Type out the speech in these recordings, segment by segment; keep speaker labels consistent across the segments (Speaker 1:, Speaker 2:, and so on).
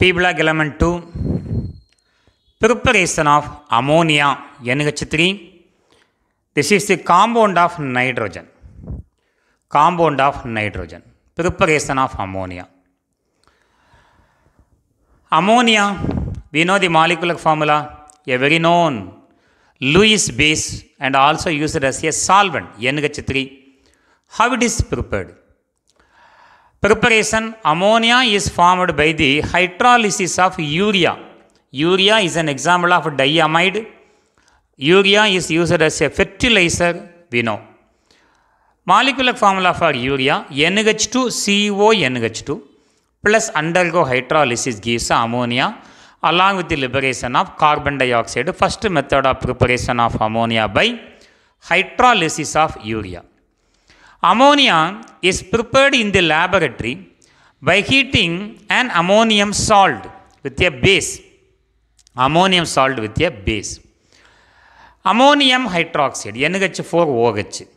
Speaker 1: p-block element 2, preparation of ammonia NH3. This is the compound of nitrogen. Compound of nitrogen. Preparation of ammonia. Ammonia, we know the molecular formula, a very known Lewis base and also used as a solvent, NH3. How it is prepared? preparation ammonia is formed by the hydrolysis of urea. Urea is an example of diamide. Urea is used as a fertilizer, we know. Molecular formula for urea NH2CONH2 plus undergo hydrolysis gives ammonia along with the liberation of carbon dioxide. First method of preparation of ammonia by hydrolysis of urea. Ammonia is prepared in the laboratory by heating an ammonium salt with a base. Ammonium salt with a base. Ammonium hydroxide, NH4OH.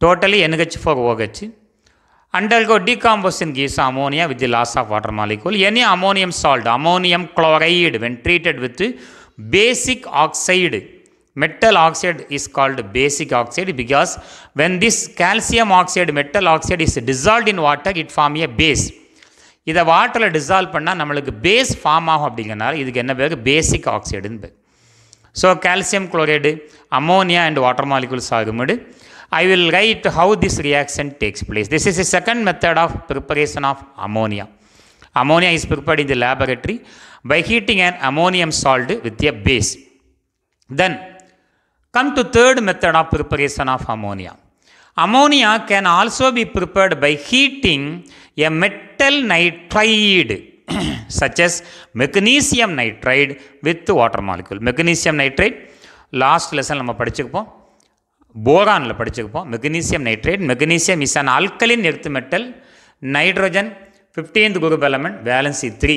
Speaker 1: Totally NH4OH. Undergo decomposition gives ammonia with the loss of water molecule. Any ammonium salt, ammonium chloride when treated with basic oxide metal oxide is called basic oxide because when this calcium oxide metal oxide is dissolved in water it form a base இதை வாட்டரில் dissolve பண்ணால் நம்மளுக்கு base form ஆகும் அப்படிங்கிறனால இதுக்கு என்ன பேர் basic ஆக்சைடுன்னு பேர் so calcium chloride ammonia and water molecules ஆகும்போது I will write how this reaction takes place this is a second method of preparation of ammonia ammonia is prepared in the laboratory by heating and ammonium salt with a base then Come to third method of preparation of ammonia. Ammonia can also be prepared by heating a metal nitride such as magnesium nitride with water molecule. Magnesium nitride last lesson நம்ம படிச்சுக்குப்போம் போரானில் படிச்சுக்குப்போம் magnesium nitrate magnesium is an alkaline earth metal nitrogen fifteenth group element valency three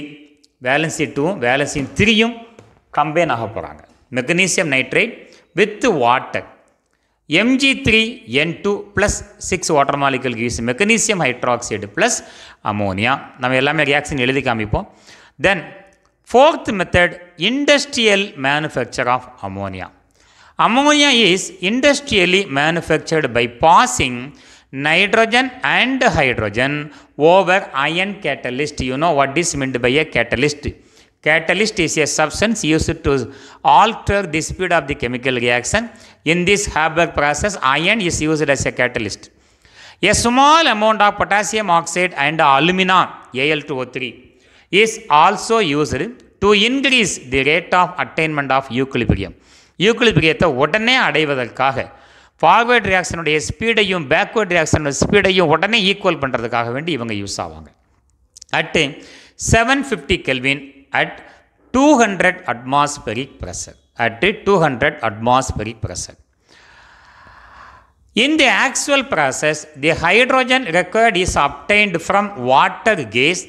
Speaker 1: valency டூவும் வேலன்சி த்ரீயும் combine ஆக போகிறாங்க magnesium nitrate with water. Mg3N2 plus 6 water molecule gives magnesium hydroxide plus ammonia. நம்ம எல்லாமே reaction எழுதி காமிப்போம் then fourth method industrial manufacture of ammonia. Ammonia is industrially manufactured by passing nitrogen and hydrogen over iron catalyst. You know what is meant by a Catalyst. Catalyst is a substance used to alter the speed of the chemical reaction. In this Haber process, iron is used as a catalyst. A small amount of potassium oxide and alumina, Al2O3, is also used to increase the rate of attainment of equilibrium. யூக்லிபிரியத்தை உடனே அடைவதற்காக forward ரியாக்ஷனுடைய ஸ்பீடையும் backward ரியாக்ஷனோட ஸ்பீடையும் உடனே equal பண்ணுறதுக்காக வேண்டி இவங்க use ஆவாங்க at seven fifty kelvin at 200 atmospheric pressure. At 200 atmospheric pressure. In the actual process, the hydrogen required is obtained from water gas.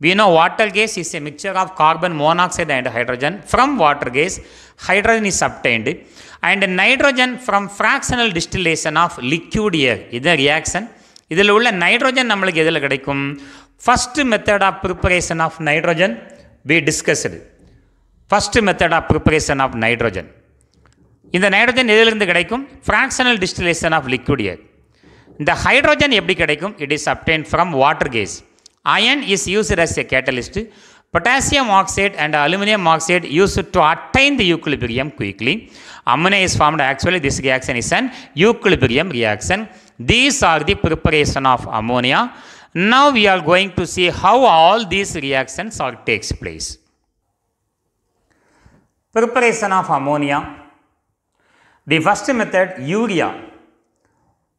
Speaker 1: We know water gas is a mixture of carbon monoxide and hydrogen. From water gas, hydrogen is obtained. And nitrogen from fractional distillation of liquid air. This reaction. the உள்ள nitrogen நம்மளுக்கு எதில் கிடைக்கும் First method of preparation of nitrogen we discussed first method of preparation of nitrogen. In the nitrogen, fractional distillation of liquid air. The hydrogen, it is obtained from water gas. Iron is used as a catalyst. Potassium oxide and aluminium oxide used to attain the equilibrium quickly. Ammonia is formed actually. This reaction is an equilibrium reaction. These are the preparation of ammonia. Now we are going to see how all these reactions are takes place. Preparation of ammonia. The first method urea.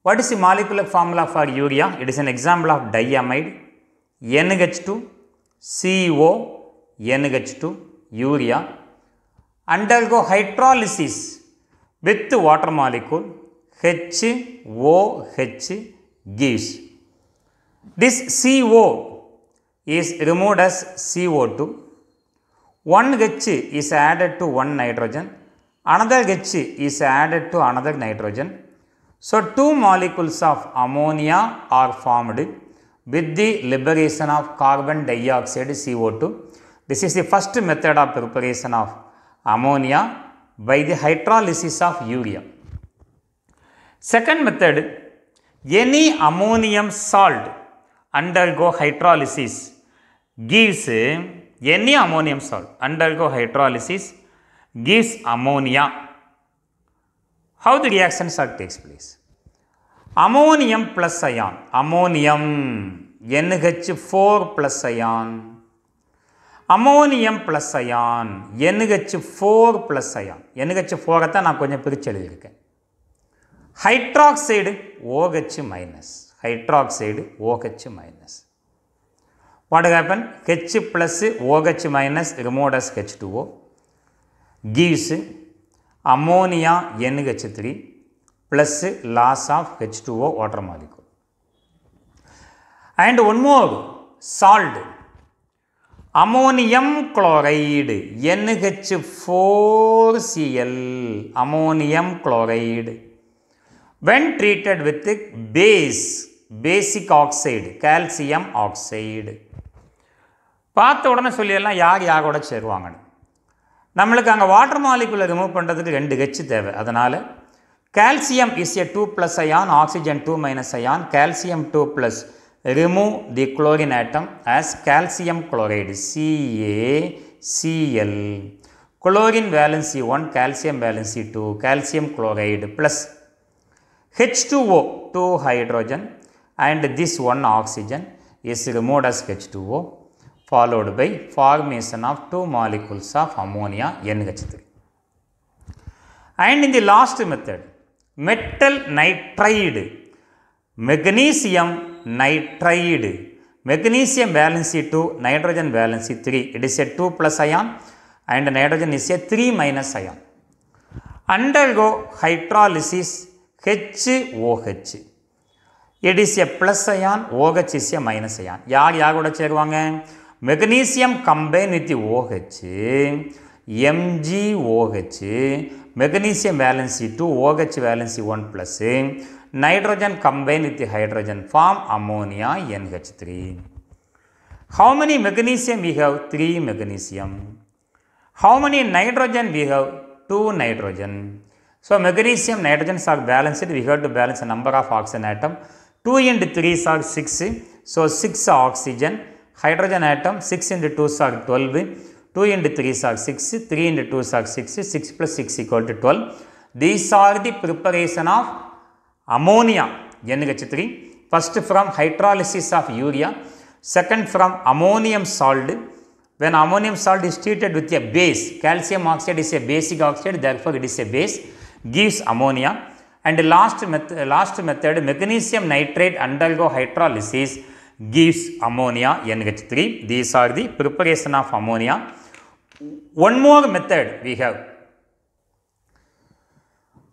Speaker 1: What is the molecular formula for urea? It is an example of diamide NH2 CO NH2 urea undergo hydrolysis with water molecule HOH gives this CO is removed as CO2. One H is added to one nitrogen, another H is added to another nitrogen. So, two molecules of ammonia are formed with the liberation of carbon dioxide CO2. This is the first method of preparation of ammonia by the hydrolysis of urea. Second method, any ammonium salt undergo hydrolysis gives any ammonium salt undergo hydrolysis gives ammonia. How the reactions are takes place? Ammonium plus ion, ammonium NH4 plus ion, ammonium plus ion NH four plus ion NH ஃபோரை தான் நான் கொஞ்சம் பிரித்து எழுதியிருக்கேன் hydroxide OH minus hydroxide OH minus. What happened? H plus OH minus removed as H2O gives ammonia NH3 plus loss of H2O water molecule. And one more salt ammonium chloride NH four CL ammonium chloride when treated with base basic oxide calcium oxide பார்த்த உடனே சொல்லிடலாம் யார் யாரோட சேருவாங்கன்னு நம்மளுக்கு அங்கே water மாலிகுலை remove பண்ணுறதுக்கு ரெண்டு H தேவை அதனால் calcium is a two plus ion oxygen two minus ion calcium two plus remove the chlorine atom as calcium chloride CA CL chlorine valency one calcium valency two calcium chloride plus H O two hydrogen and this one oxygen is removed as H2O followed by formation of two molecules of ammonia NH3. And in the last method, metal nitride, magnesium nitride, magnesium valency 2, nitrogen valency 3, it is a 2 plus ion and nitrogen is a 3 minus ion. Undergo hydrolysis HOH. It is a plus Ayan ओहच इस a man Ayan यार यार कूड़ सेवा magnesium combine with OH M G OH magnesium valency two OH valency one plus nitrogen combine with hydrogen form ammonia N H three how many magnesium we have three मेगनीस्यम हव many नईट्रजन we have to नईट्रजन so मेगनीस्यम नईट्रजन are बेलनसड we have to balance number of oxygen atom 2 into 3 are 6, so 6 oxygen, hydrogen atom 6 into 2 are 12, 2 into 3 are 6, 3 into 2 are 6, 6 plus 6 equal to 12. These are the preparation of ammonia NH3, first from hydrolysis of urea, second from ammonium salt, when ammonium salt is treated with a base, calcium oxide is a basic oxide, therefore it is a base, gives ammonia. And last, method, last method, magnesium nitrate undergo hydrolysis gives ammonia NH3. These are the preparation of ammonia. One more method we have.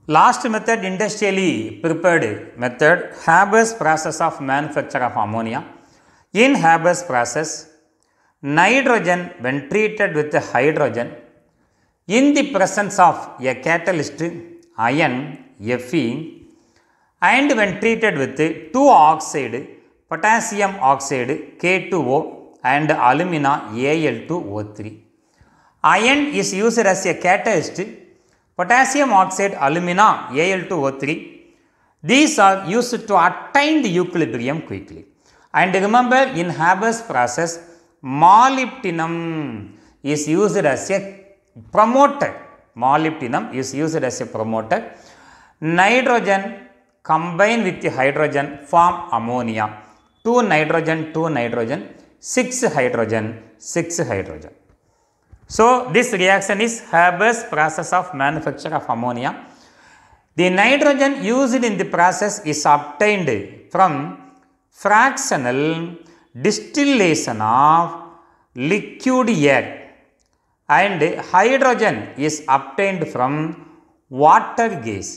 Speaker 1: Last method industrially prepared method Haber's process of manufacture of ammonia. In Haber's process, nitrogen when treated with hydrogen in the presence of a catalyst iron Fe and when treated with 2 oxide potassium oxide K2O and alumina Al2O3. Iron is used as a catalyst, potassium oxide, alumina Al2O3. These are used to attain the equilibrium quickly. And remember in Haber's process, molybdenum is used as a promoter. Molybdenum is used as a promoter nitrogen combine with the hydrogen form ammonia 2 nitrogen 2 nitrogen 6 hydrogen 6 hydrogen so this reaction is Haber's process of manufacture of ammonia the nitrogen used in the process is obtained from fractional distillation of liquid air and hydrogen is obtained from water gas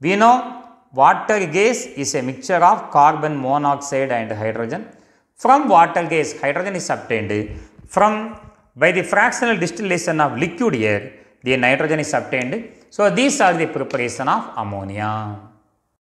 Speaker 1: we know water gas is a mixture of carbon monoxide and hydrogen. From water gas, hydrogen is obtained. From by the fractional distillation of liquid air, the nitrogen is obtained. So, these are the preparation of ammonia.